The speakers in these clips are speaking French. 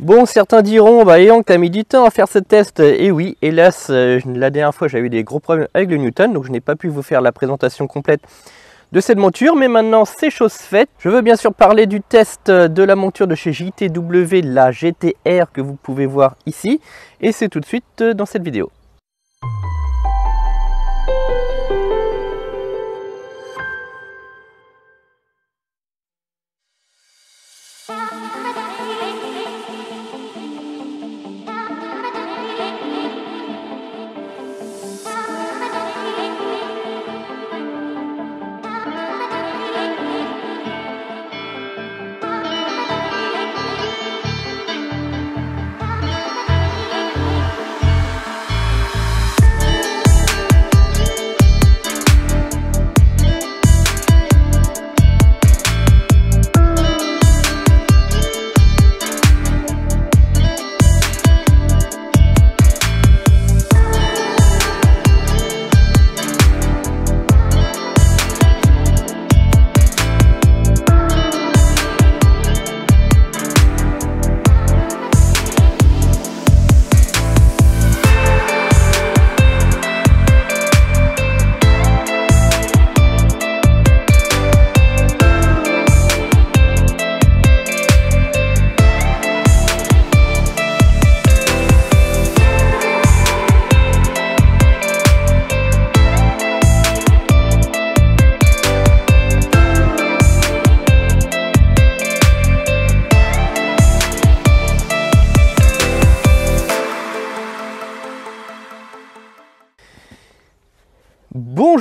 Bon, certains diront, bah, ayant eh, que mis du temps à faire ce test, et eh oui, hélas, euh, la dernière fois j'avais eu des gros problèmes avec le Newton, donc je n'ai pas pu vous faire la présentation complète de cette monture, mais maintenant c'est chose faite. Je veux bien sûr parler du test euh, de la monture de chez JTW, la GTR que vous pouvez voir ici, et c'est tout de suite euh, dans cette vidéo.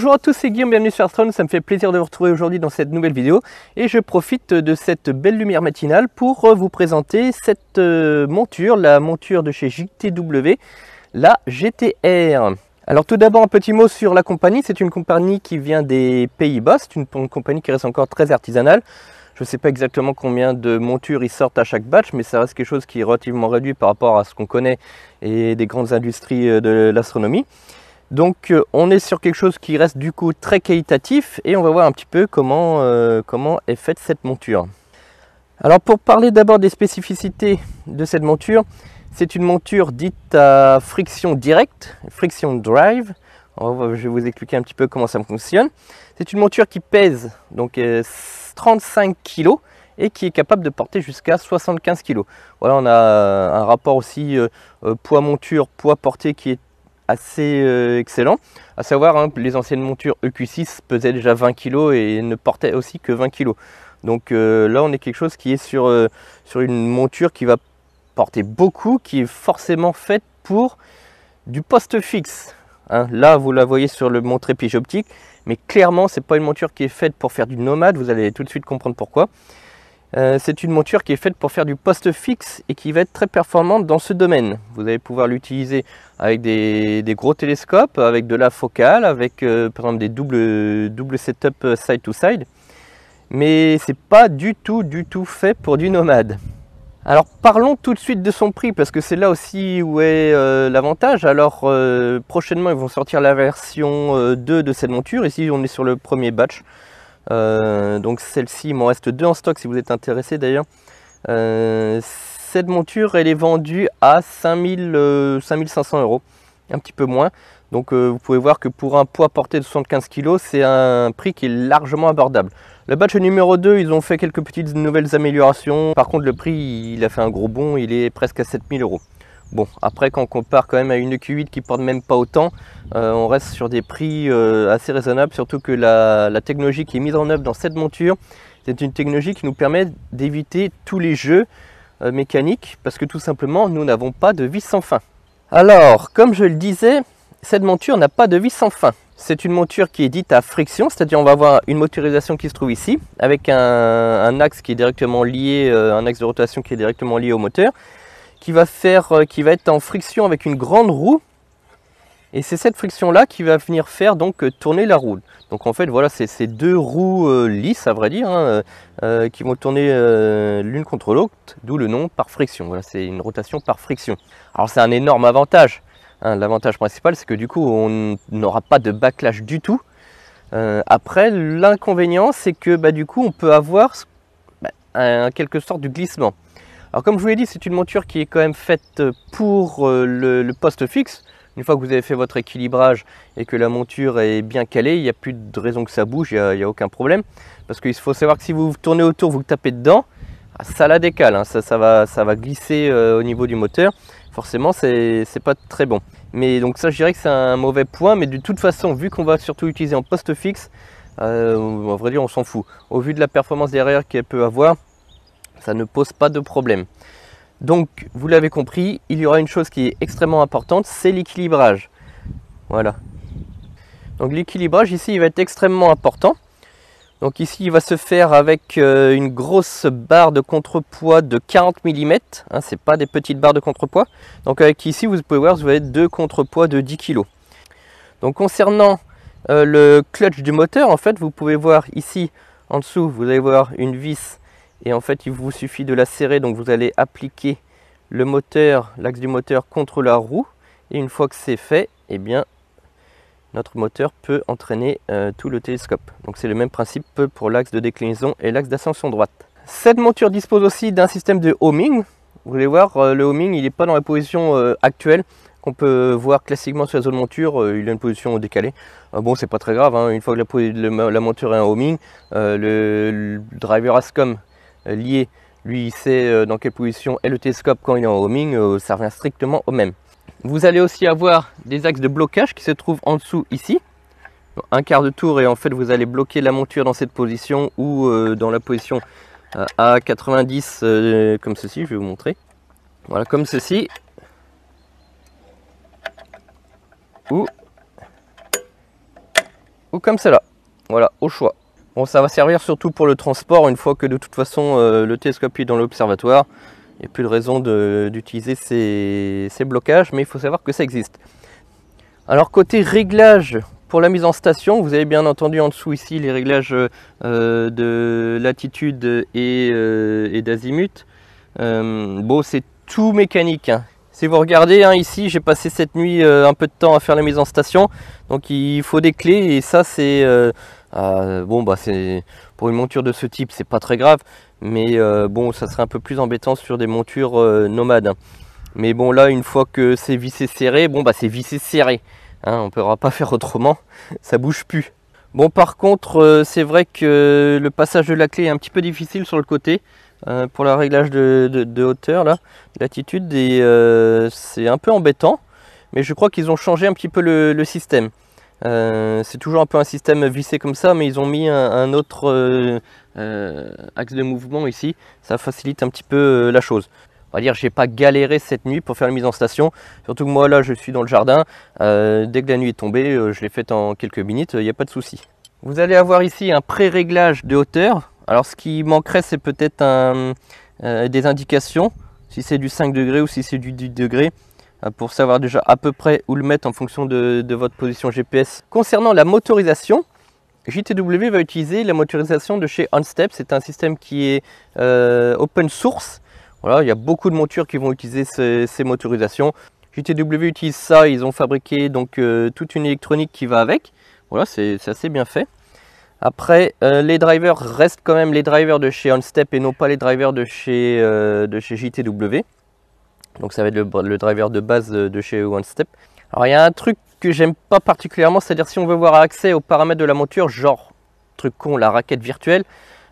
Bonjour à tous, c'est Guillaume, bienvenue sur Astron. Ça me fait plaisir de vous retrouver aujourd'hui dans cette nouvelle vidéo et je profite de cette belle lumière matinale pour vous présenter cette euh, monture, la monture de chez JTW, la GTR. Alors tout d'abord un petit mot sur la compagnie, c'est une compagnie qui vient des Pays-Bas, c'est une, une compagnie qui reste encore très artisanale. Je ne sais pas exactement combien de montures ils sortent à chaque batch, mais ça reste quelque chose qui est relativement réduit par rapport à ce qu'on connaît et des grandes industries euh, de l'astronomie. Donc euh, on est sur quelque chose qui reste du coup très qualitatif et on va voir un petit peu comment, euh, comment est faite cette monture. Alors pour parler d'abord des spécificités de cette monture, c'est une monture dite à friction directe, friction drive. je vais vous expliquer un petit peu comment ça fonctionne. C'est une monture qui pèse donc 35 euh, kg et qui est capable de porter jusqu'à 75 kg. Voilà, on a un rapport aussi poids monture, poids porté qui est assez euh, excellent. À savoir, hein, les anciennes montures EQ6 pesaient déjà 20 kg et ne portaient aussi que 20 kg. Donc euh, là, on est quelque chose qui est sur, euh, sur une monture qui va porter beaucoup, qui est forcément faite pour du poste fixe. Hein. là, vous la voyez sur le montré pige optique, mais clairement, c'est pas une monture qui est faite pour faire du nomade. Vous allez tout de suite comprendre pourquoi. Euh, c'est une monture qui est faite pour faire du poste fixe et qui va être très performante dans ce domaine. Vous allez pouvoir l'utiliser avec des, gros télescopes, avec de la focale, avec euh, par exemple des doubles, setup euh, side to side. Mais c'est pas du tout, du tout fait pour du nomade. Alors parlons tout de suite de son prix parce que c'est là aussi où est l'avantage. Alors prochainement ils vont sortir la version 2 de cette monture. Ici on est sur le premier batch. Euh, donc celle-ci, il m'en reste deux en stock si vous êtes intéressé d'ailleurs. Euh, cette monture, elle est vendue à 5000, 5500 euh, euros, un petit peu moins. Donc vous pouvez voir que pour un poids porté de 75 kg, c'est un prix qui est largement abordable. Le batch numéro 2, ils ont fait quelques petites nouvelles améliorations. Par contre, le prix, il a fait un gros bond, il est presque à 7000 euros. Bon, après, quand on compare quand même à une Q8 qui porte même pas autant, euh, on reste sur des prix euh, assez raisonnables, surtout que la, technologie qui est mise en œuvre dans cette monture, c'est une technologie qui nous permet d'éviter tous les jeux euh, mécaniques, parce que tout simplement, nous n'avons pas de vis sans fin. Alors, comme je le disais, cette monture n'a pas de vis sans fin. C'est une monture qui est dite à friction, c'est-à-dire on va avoir une motorisation qui se trouve ici, avec un, un axe qui est directement lié, un axe de rotation qui est directement lié au moteur, qui va, faire, qui va être en friction avec une grande roue et c'est cette friction-là qui va venir faire donc tourner la roue. Donc en fait, voilà, c'est ces deux roues euh, lisses, à vrai dire, hein, euh, euh, qui vont tourner l'une contre l'autre, d'où le nom par friction. c'est une rotation par friction. Alors c'est un énorme avantage. Hein. L'avantage principal, c'est que du coup, on n'aura pas de backlash du tout. après, l'inconvénient, c'est que bah, du coup, on peut avoir bah, un, quelque sorte du glissement. Alors comme je vous l'ai dit, c'est une monture qui est quand même faite pour le poste fixe. Une fois que vous avez fait votre équilibrage et que la monture est bien calée, il n'y a plus de raison que ça bouge, il n'y a, aucun problème. Parce qu'il faut savoir que si vous tournez autour, vous tapez dedans, ah, ça la décale, hein. ça, va, ça va glisser euh, au niveau du moteur. Forcément, c'est pas très bon. Mais donc ça, je dirais que c'est un mauvais point. Mais de toute façon, vu qu'on va surtout utiliser en poste fixe, en euh, vrai dire, on s'en fout. Au vu de la performance derrière qu'elle peut avoir, ça ne pose pas de problème. Donc, vous l'avez compris, il y aura une chose qui est extrêmement importante, c'est l'équilibrage. Voilà. Donc l'équilibrage ici, il va être extrêmement important. Donc ici, il va se faire avec euh, une grosse barre de contrepoids de 40 mm. Ce c'est pas des petites barres de contrepoids. Donc avec ici, vous pouvez voir, vous avez deux contrepoids de 10 kg. Donc concernant euh, le clutch du moteur, en fait, vous pouvez voir ici, en dessous, vous allez voir une vis et en fait il vous suffit de la serrer donc vous allez appliquer le moteur l'axe du moteur contre la roue et une fois que c'est fait eh bien notre moteur peut entraîner euh, tout le télescope donc c'est le même principe pour l'axe de déclinaison et l'axe d'ascension droite cette monture dispose aussi d'un système de homing vous voulez voir euh, le homing il n'est pas dans la position euh, actuelle qu'on peut voir classiquement sur la zone monture, il a une position décalée. Ah bon, c'est pas très grave, hein. une fois que la, monture est en homing, le, le, driver ASCOM euh, lié, lui, il sait euh, dans quelle position est le télescope quand il est en homing, euh, ça revient strictement au même. Vous allez aussi avoir des axes de blocage qui se trouvent en dessous ici. Un quart de tour et en fait vous allez bloquer la monture dans cette position ou dans la position à 90 comme ceci, je vais vous montrer. Voilà, comme ceci. Ou, ou comme cela. Voilà, au choix. Bon, ça va servir surtout pour le transport une fois que de toute façon euh, le télescope est dans l'observatoire. Il n'y a plus de raison d'utiliser ces, blocages, mais il faut savoir que ça existe. Alors côté réglage pour la mise en station, vous avez bien entendu en dessous ici les réglages euh, de latitude et, euh, d'azimut. bon, c'est tout mécanique. Hein. Si vous regardez hein, ici, j'ai passé cette nuit euh, un peu de temps à faire la mise en station. Donc il faut des clés et ça c'est euh, ah, bon bah c'est pour une monture de ce type c'est pas très grave, mais euh, bon ça serait un peu plus embêtant sur des montures nomades. Mais bon là une fois que c'est vissé serré, bon bah c'est vissé serré. Hein, on ne pourra pas faire autrement, ça bouge plus. Bon par contre c'est vrai que le passage de la clé est un petit peu difficile sur le côté. Euh, pour le réglage de, hauteur, là, latitude, euh, c'est un peu embêtant, mais je crois qu'ils ont changé un petit peu le, système. Euh, c'est toujours un peu un système vissé comme ça, mais ils ont mis un, autre axe de mouvement ici, ça facilite un petit peu la chose. On va dire j'ai pas galéré cette nuit pour faire la mise en station, surtout que moi là je suis dans le jardin, dès que la nuit est tombée, je l'ai faite en quelques minutes, il n'y a pas de souci. Vous allez avoir ici un pré-réglage de hauteur, alors ce qui manquerait c'est peut-être euh, des indications, si c'est du 5 degrés ou si c'est du 10 degrés, euh, pour savoir déjà à peu près où le mettre en fonction de, votre position GPS. Concernant la motorisation, JTW va utiliser la motorisation de chez OnStep. C'est un système qui est euh, open source. Voilà, il y a beaucoup de montures qui vont utiliser ces, motorisations. JTW utilise ça, ils ont fabriqué donc toute une électronique qui va avec. Voilà, c'est assez bien fait. Après, euh, les drivers restent quand même les drivers de chez OnStep et non pas les drivers de chez, euh, JTW. Donc ça va être le, driver de base de, chez OneStep. Alors il y a un truc que j'aime pas particulièrement, c'est-à-dire si on veut avoir accès aux paramètres de la monture, genre truc con, la raquette virtuelle,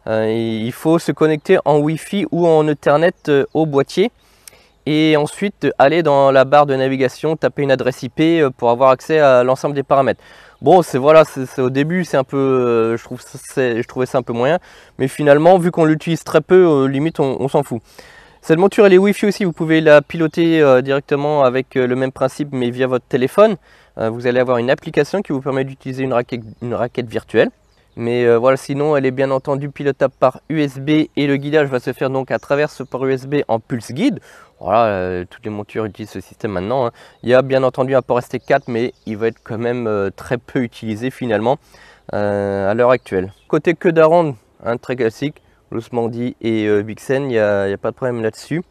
euh, il faut se connecter en Wi-Fi ou en Ethernet au boîtier et ensuite aller dans la barre de navigation, taper une adresse IP pour avoir accès à l'ensemble des paramètres. Bon, c'est voilà, c'est au début, c'est un peu, euh, je trouve, je trouvais ça un peu moyen, mais finalement, vu qu'on l'utilise très peu, euh, limite, on, s'en fout. Cette monture, elle est wifi aussi. Vous pouvez la piloter euh, directement avec le même principe, mais via votre téléphone. vous allez avoir une application qui vous permet d'utiliser une raquette virtuelle. Mais euh, voilà, sinon elle est bien entendu pilotable par USB et le guidage va se faire donc à travers ce port USB en pulse guide. Voilà, euh, toutes les montures utilisent ce système maintenant. Hein. Il y a bien entendu un port ST4, mais il va être quand même euh, très peu utilisé finalement à l'heure actuelle. Côté queue d'aronde, très classique, Loosmandi et vixen il n'y a, pas de problème là-dessus.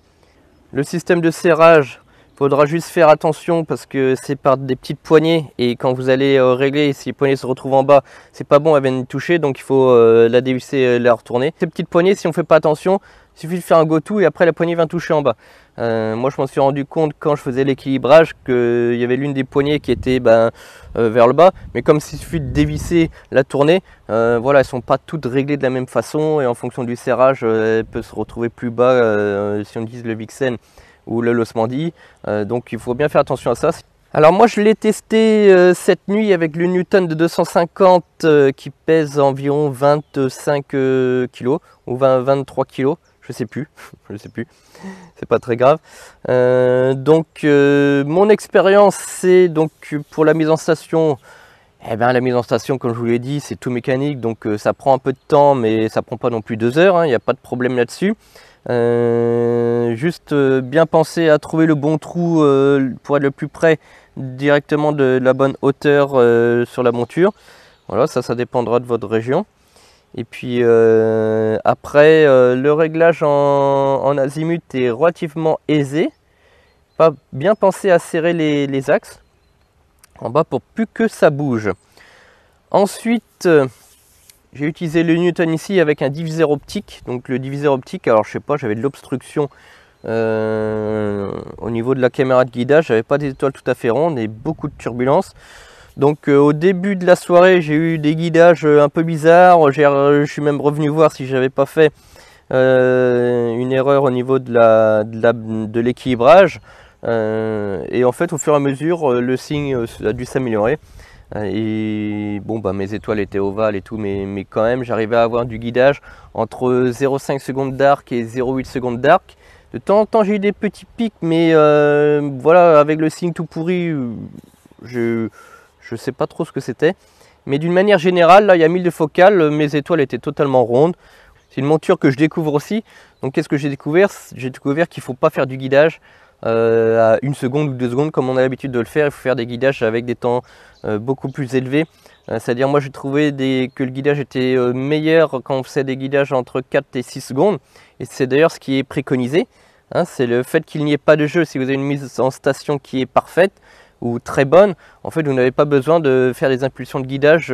Le système de serrage Faudra juste faire attention parce que c'est par des petites poignées et quand vous allez euh, régler, si les poignées se retrouvent en bas, c'est pas bon, elles viennent toucher donc il faut euh, la dévisser, et euh, la retourner. Ces petites poignées, si on fait pas attention, il suffit de faire un go-to et après la poignée vient toucher en bas. moi je m'en suis rendu compte quand je faisais l'équilibrage qu'il y avait l'une des poignées qui était ben, vers le bas, mais comme il suffit de dévisser la tournée, voilà, elles sont pas toutes réglées de la même façon et en fonction du serrage, elle peut se retrouver plus bas si on utilise le Vixen ou le dit euh, donc il faut bien faire attention à ça. Alors moi je l'ai testé euh, cette nuit avec le Newton de 250 euh, qui pèse environ 25 kg ou 23 kg, je sais plus, je sais plus, c'est pas très grave. donc mon expérience c'est donc pour la mise en station, et eh ben, la mise en station comme je vous l'ai dit c'est tout mécanique donc ça prend un peu de temps mais ça prend pas non plus deux heures, hein. il n'y a pas de problème là-dessus. Euh, juste euh, bien penser à trouver le bon trou euh, pour être le plus près directement de la bonne hauteur sur la monture. Voilà, ça, ça dépendra de votre région. Et puis après, le réglage en, azimut est relativement aisé. Pas bien penser à serrer les axes en bas pour plus que ça bouge. Ensuite, j'ai utilisé le Newton ici avec un diviseur optique. Donc le diviseur optique, alors je sais pas, j'avais de l'obstruction euh, au niveau de la caméra de guidage. J'avais pas des étoiles tout à fait rondes et beaucoup de turbulences. Donc euh, au début de la soirée, j'ai eu des guidages euh, un peu bizarres. Je suis même revenu voir si j'avais pas fait une erreur au niveau de l'équilibrage. et en fait, au fur et à mesure, le signe a dû s'améliorer. Hein, et bon, bah, mes étoiles étaient ovales et tout, mais, quand même, j'arrivais à avoir du guidage entre 0,5 secondes d'arc et 0,8 secondes d'arc. De temps en temps, j'ai eu des petits pics, mais euh, voilà, avec le signe tout pourri, je ne sais pas trop ce que c'était. Mais d'une manière générale, là, il y a 1000 de focale, mes étoiles étaient totalement rondes. C'est une monture que je découvre aussi. Donc, qu'est-ce que j'ai découvert J'ai découvert qu'il faut pas faire du guidage. Euh, à une seconde ou deux secondes comme on a l'habitude de le faire. Il faut faire des guidages avec des temps euh, beaucoup plus élevés. Euh, c'est-à-dire moi j'ai trouvé que le guidage était meilleur quand on faisait des guidages entre 4 et 6 secondes. Et c'est d'ailleurs ce qui est préconisé. Hein. c'est le fait qu'il n'y ait pas de jeu. Si vous avez une mise en station qui est parfaite ou très bonne, en fait vous n'avez pas besoin de faire des impulsions de guidage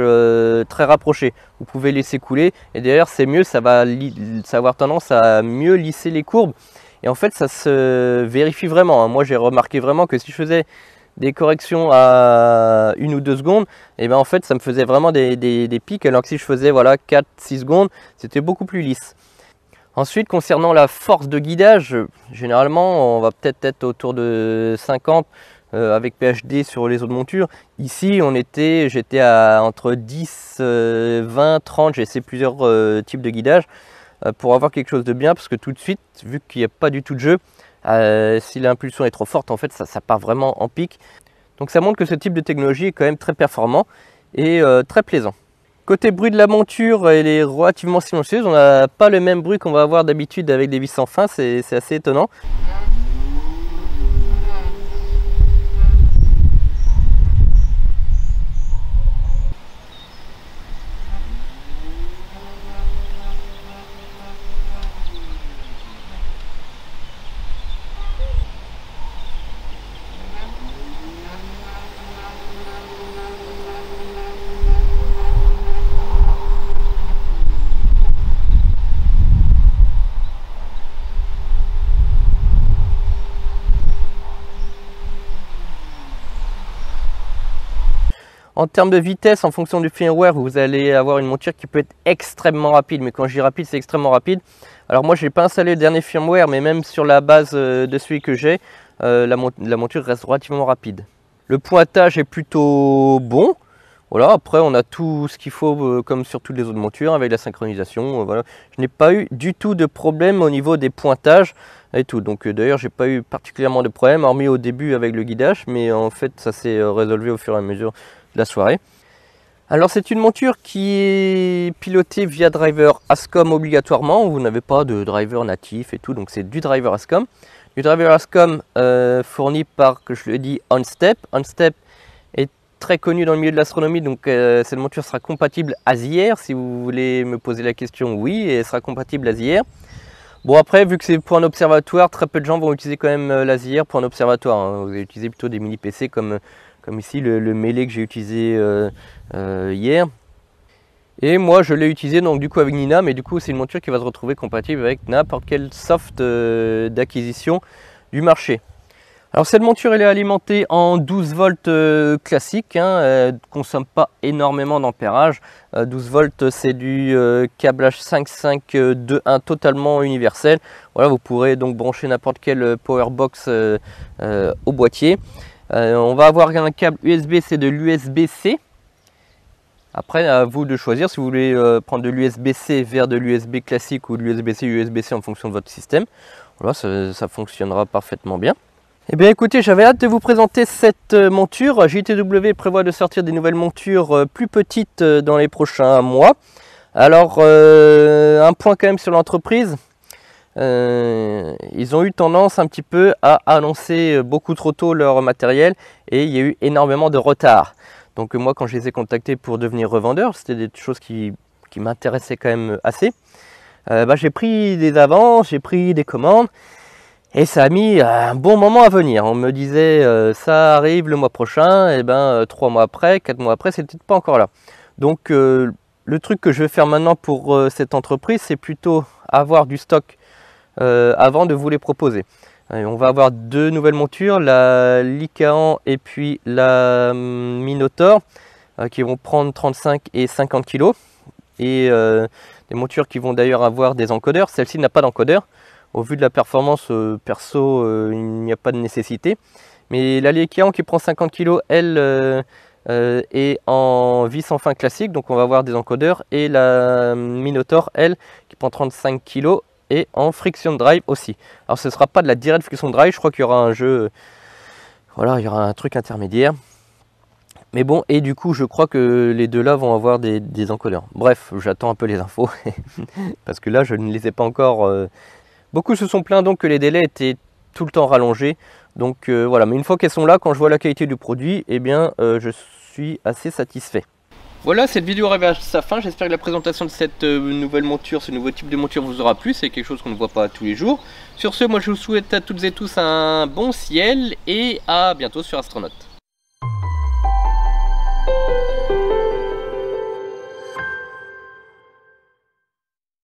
très rapprochées. Vous pouvez laisser couler et d'ailleurs c'est mieux, ça va avoir tendance à mieux lisser les courbes. Et en fait, ça se vérifie vraiment. Hein. Moi, j'ai remarqué vraiment que si je faisais des corrections à une ou deux secondes, et eh bien en fait, ça me faisait vraiment des, pics, alors que si je faisais voilà 4-6 secondes, c'était beaucoup plus lisse. Ensuite, concernant la force de guidage, généralement, on va peut-être être autour de 50 euh, avec PHD sur les autres montures. Ici, on était, j'étais à entre 10, 20, 30, j'ai essayé plusieurs euh, types de guidage. Euh, pour avoir quelque chose de bien parce que tout de suite, vu qu'il n'y a pas du tout de jeu, euh, si l'impulsion est trop forte, en fait, ça, ça, part vraiment en pic. Donc ça montre que ce type de technologie est quand même très performant et euh, très plaisant. Côté bruit de la monture, elle est relativement silencieuse. On n'a pas le même bruit qu'on va avoir d'habitude avec des vis sans fin, c'est assez étonnant. En termes de vitesse, en fonction du firmware, vous allez avoir une monture qui peut être extrêmement rapide. Mais quand je dis rapide, c'est extrêmement rapide. Alors moi, je n'ai pas installé le dernier firmware, mais même sur la base euh, de celui que j'ai, euh, la, monture reste relativement rapide. Le pointage est plutôt bon. Voilà, après on a tout ce qu'il faut euh, comme sur toutes les autres montures avec la synchronisation. voilà. Je n'ai pas eu du tout de problème au niveau des pointages et tout. Donc d'ailleurs j'ai pas eu particulièrement de problème, hormis au début avec le guidage, mais en fait ça s'est résolu au fur et à mesure la soirée. Alors c'est une monture qui est pilotée via driver ASCOM obligatoirement, vous n'avez pas de driver natif et tout, donc c'est du driver ASCOM. Du driver ASCOM euh, fourni par, que je le dis, OnStep. OnStep est très connu dans le milieu de l'astronomie, donc euh, cette monture sera compatible ASIER si vous voulez me poser la question, oui, et elle sera compatible ASIER Bon après, vu que c'est pour un observatoire, très peu de gens vont utiliser quand même euh, l'ASIR pour un observatoire, hein. vous allez utiliser plutôt des mini-PC comme comme ici le, le mêlé que j'ai utilisé euh, euh, hier. Et moi je l'ai utilisé donc du coup avec Nina, mais du coup c'est une monture qui va se retrouver compatible avec n'importe quel soft euh, d'acquisition du marché. Alors cette monture elle est alimentée en 12 volts classique, hein, elle ne consomme pas énormément d'ampérage. 12 volts c'est du câblage 5521 totalement universel. Voilà, vous pourrez donc brancher n'importe quelle power box au boîtier. Euh, on va avoir un câble USB, c'est de l'USB-C. Après, à vous de choisir si vous voulez euh, prendre de l'USB-C vers de l'USB classique ou de l'USB-C, USB-C en fonction de votre système. Voilà, ça, fonctionnera parfaitement bien. Eh bien écoutez, j'avais hâte de vous présenter cette euh, monture. JTW prévoit de sortir des nouvelles montures plus petites dans les prochains mois. Alors, un point quand même sur l'entreprise. Euh, ils ont eu tendance un petit peu à annoncer beaucoup trop tôt leur matériel et il y a eu énormément de retard. Donc moi quand je les ai contactés pour devenir revendeur, c'était des choses qui, m'intéressaient quand même assez, euh, bah, j'ai pris des avances, j'ai pris des commandes et ça a mis un bon moment à venir. On me disait euh, ça arrive le mois prochain, et ben trois mois après, quatre mois après, peut-être pas encore là. Donc le truc que je vais faire maintenant pour cette entreprise, c'est plutôt avoir du stock euh, avant de vous les proposer. on va avoir deux nouvelles montures, la Lycaon et puis la hum, Minotaur, euh, qui vont prendre 35 et 50 kg. Et euh, des montures qui vont d'ailleurs avoir des encodeurs. Celle-ci n'a pas d'encodeur. Au vu de la performance perso, il n'y a pas de nécessité. Mais la Lycaon qui prend 50 kg, elle... est en vis sans fin classique, donc on va avoir des encodeurs, et la hum, Minotaur, elle, qui prend 35 kg, et en friction drive aussi. Alors ce ne sera pas de la direct friction drive, je crois qu'il y aura un jeu, voilà, il y aura un truc intermédiaire. Mais bon, et du coup, je crois que les deux là vont avoir des, des encodeurs. Bref, j'attends un peu les infos, parce que là, je ne les ai pas encore. Euh, beaucoup se sont plaints donc que les délais étaient tout le temps rallongés. Donc euh, voilà, mais une fois qu'elles sont là, quand je vois la qualité du produit, Et eh bien, euh, je suis assez satisfait. Voilà, cette vidéo arrive à sa fin. J'espère que la présentation de cette euh, nouvelle monture, ce nouveau type de monture vous aura plu. C'est quelque chose qu'on ne voit pas tous les jours. Sur ce, moi je vous souhaite à toutes et tous un bon ciel et à bientôt sur Astronaute.